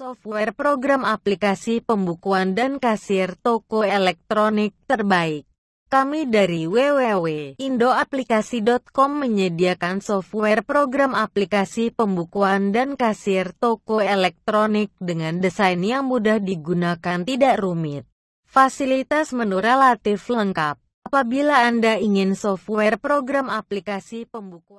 software program aplikasi pembukuan dan kasir toko elektronik terbaik. Kami dari www.indoaplikasi.com menyediakan software program aplikasi pembukuan dan kasir toko elektronik dengan desain yang mudah digunakan tidak rumit. Fasilitas menu relatif lengkap. Apabila Anda ingin software program aplikasi pembukuan